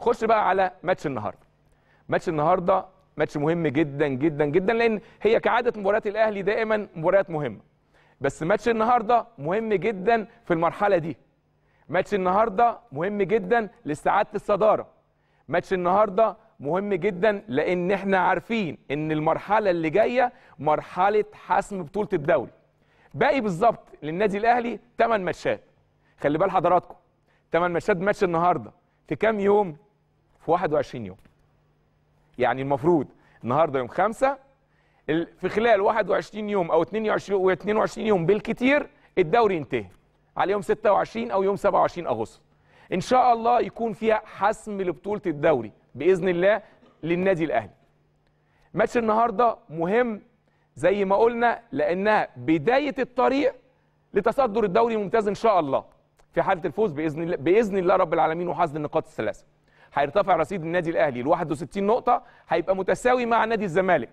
خش بقى على ماتش النهارده ماتش النهارده ماتش مهم جدا جدا جدا لان هي كعاده مباريات الاهلي دائما مباريات مهمه بس ماتش النهارده مهم جدا في المرحله دي ماتش النهارده مهم جدا لاستعاده الصداره ماتش النهارده مهم جدا لان احنا عارفين ان المرحله اللي جايه مرحله حسم بطوله الدوري باقي بالظبط للنادي الاهلي 8 ماتشات خلي بال حضراتكم 8 ماتشات ماتش النهارده في كام يوم في 21 يوم يعني المفروض النهارده يوم 5 في خلال 21 يوم او 22 22 يوم بالكتير الدوري ينتهي على يوم 26 او يوم 27 اغسطس ان شاء الله يكون فيها حسم لبطوله الدوري باذن الله للنادي الاهلي ماتش النهارده مهم زي ما قلنا لانها بدايه الطريق لتصدر الدوري الممتاز ان شاء الله في حاله الفوز باذن الله باذن الله رب العالمين وحصد النقاط الثلاثه هيرتفع رصيد النادي الاهلي ل 61 نقطه هيبقى متساوي مع نادي الزمالك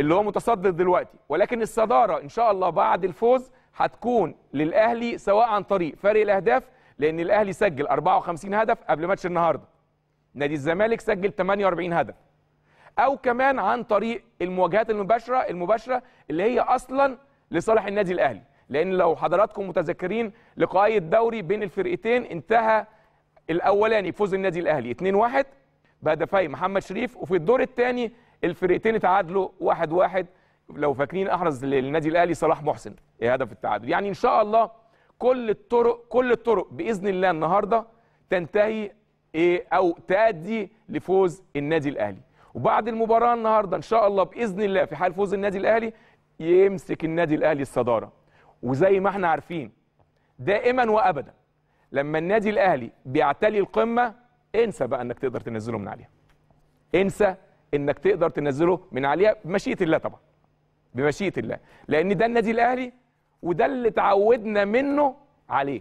اللي هو متصدر دلوقتي ولكن الصداره ان شاء الله بعد الفوز هتكون للاهلي سواء عن طريق فرق الاهداف لان الاهلي سجل 54 هدف قبل ماتش النهارده نادي الزمالك سجل 48 هدف او كمان عن طريق المواجهات المباشره المباشره اللي هي اصلا لصالح النادي الاهلي لان لو حضراتكم متذكرين لقاء الدوري بين الفرقتين انتهى الاولاني فوز النادي الاهلي 2-1 بهدفي محمد شريف وفي الدور الثاني الفرقتين اتعادلوا 1-1 لو فاكرين احرز للنادي الاهلي صلاح محسن إيه هدف التعادل يعني ان شاء الله كل الطرق كل الطرق باذن الله النهارده تنتهي ايه او تؤدي لفوز النادي الاهلي وبعد المباراه النهارده ان شاء الله باذن الله في حال فوز النادي الاهلي يمسك النادي الاهلي الصداره وزي ما احنا عارفين دائما وابدا لما النادي الاهلي بيعتلي القمه انسى بقى انك تقدر تنزله من عليها انسى انك تقدر تنزله من عليها بمشيئه الله طبعا بمشيئه الله لان ده النادي الاهلي وده اللي اتعودنا منه عليه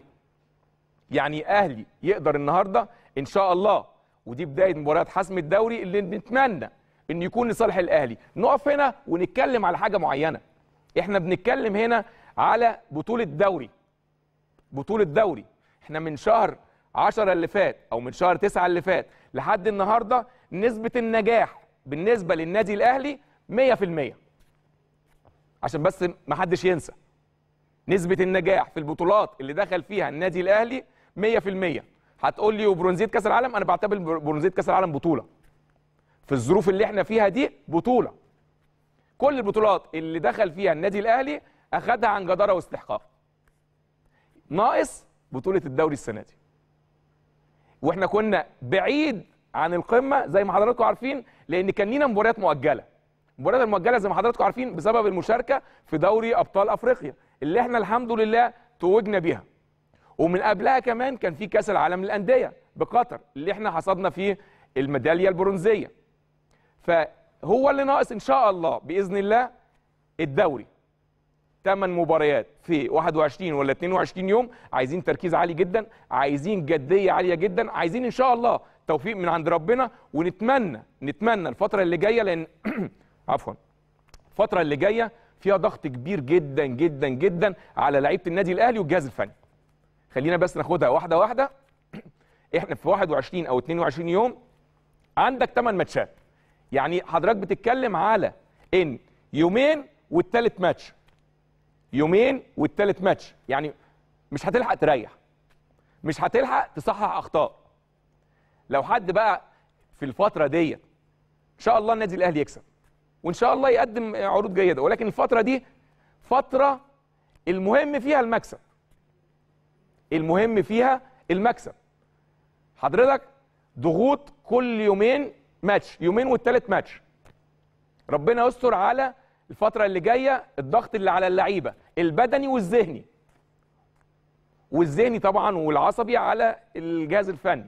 يعني اهلي يقدر النهارده ان شاء الله ودي بدايه مباراه حسم الدوري اللي نتمنى ان يكون لصالح الاهلي نقف هنا ونتكلم على حاجه معينه احنا بنتكلم هنا على بطوله دوري بطوله دوري احنا من شهر 10 اللي فات او من شهر 9 اللي فات لحد النهارده نسبه النجاح بالنسبه للنادي الاهلي 100% عشان بس ما حدش ينسى نسبه النجاح في البطولات اللي دخل فيها النادي الاهلي 100% هتقول لي وبرونزيه كاس العالم انا بعتبر برونزيه كاس العالم بطوله في الظروف اللي احنا فيها دي بطوله كل البطولات اللي دخل فيها النادي الاهلي اخدها عن جداره واستحقاق ناقص بطوله الدوري السنه دي واحنا كنا بعيد عن القمه زي ما حضراتكم عارفين لان كان لينا مباريات مؤجله المباريات المؤجله زي ما حضراتكم عارفين بسبب المشاركه في دوري ابطال افريقيا اللي احنا الحمد لله توجنا بيها ومن قبلها كمان كان في كاس العالم للانديه بقطر اللي احنا حصدنا فيه الميداليه البرونزيه فهو اللي ناقص ان شاء الله باذن الله الدوري 8 مباريات في 21 ولا 22 يوم عايزين تركيز عالي جدا عايزين جديه عاليه جدا عايزين ان شاء الله توفيق من عند ربنا ونتمنى نتمنى الفتره اللي جايه لان عفوا الفتره اللي جايه فيها ضغط كبير جدا جدا جدا على لعيبه النادي الاهلي والجهاز الفني خلينا بس ناخدها واحده واحده احنا في 21 او 22 يوم عندك 8 ماتشات يعني حضرتك بتتكلم على ان يومين والتالت ماتش يومين والتالت ماتش يعني مش هتلحق تريح مش هتلحق تصحح اخطاء لو حد بقى في الفتره ديت ان شاء الله النادي الاهلي يكسب وان شاء الله يقدم عروض جيده ولكن الفتره دي فتره المهم فيها المكسب المهم فيها المكسب حضرتك ضغوط كل يومين ماتش يومين والتالت ماتش ربنا يستر على الفتره اللي جايه الضغط اللي على اللعيبه البدني والذهني والذهني طبعا والعصبي على الجهاز الفني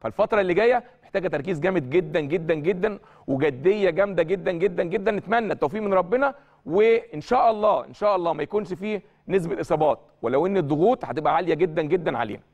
فالفتره اللي جايه محتاجه تركيز جامد جدا جدا جدا وجديه جامده جدا جدا جدا نتمنى التوفيق من ربنا وان شاء الله ان شاء الله ما يكونش فيه نسبه اصابات ولو ان الضغوط هتبقى عاليه جدا جدا علينا